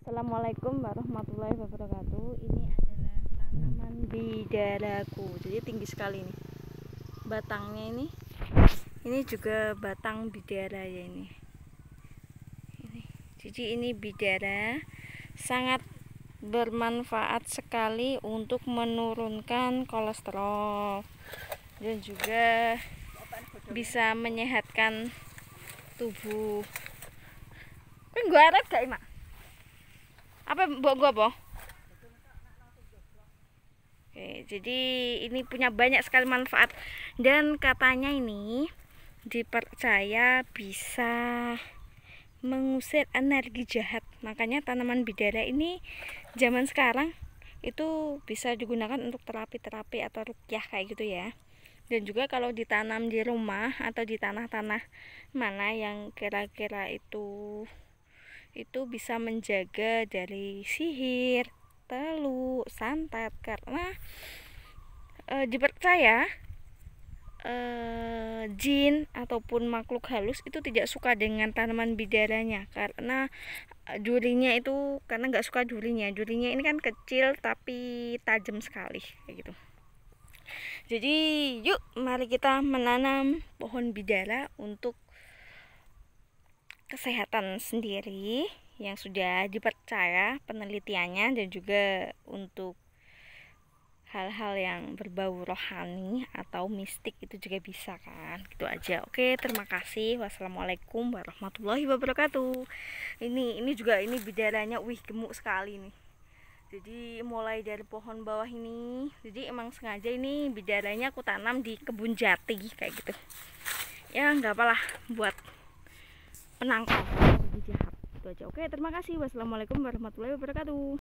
Assalamualaikum warahmatullahi wabarakatuh ini adalah tanaman bidadaku jadi tinggi sekali ini. batangnya ini ini juga batang bidara ya ini, jadi ini bidara sangat bermanfaat sekali untuk menurunkan kolesterol dan juga bisa menyehatkan tubuh. Kan gua arep gak, Mak? apa buat gua apa? Oke, jadi ini punya banyak sekali manfaat dan katanya ini dipercaya bisa mengusir energi jahat. Makanya tanaman bidara ini zaman sekarang itu bisa digunakan untuk terapi-terapi atau rukyah kayak gitu ya dan juga kalau ditanam di rumah atau di tanah-tanah mana yang kira-kira itu itu bisa menjaga dari sihir, telu, santet karena e, dipercaya e, jin ataupun makhluk halus itu tidak suka dengan tanaman bidaranya karena jurinya e, itu karena nggak suka jurinya jurinya ini kan kecil tapi tajam sekali kayak gitu jadi yuk mari kita menanam pohon bidara untuk kesehatan sendiri yang sudah dipercaya penelitiannya dan juga untuk hal-hal yang berbau rohani atau mistik itu juga bisa kan gitu aja oke terima kasih wassalamualaikum warahmatullahi wabarakatuh ini ini juga ini bidaranya wih gemuk sekali nih jadi mulai dari pohon bawah ini jadi emang sengaja ini bidaranya aku tanam di kebun jati kayak gitu ya nggak apalah buat penangkal lebih jahat itu aja oke terima kasih wassalamualaikum warahmatullahi wabarakatuh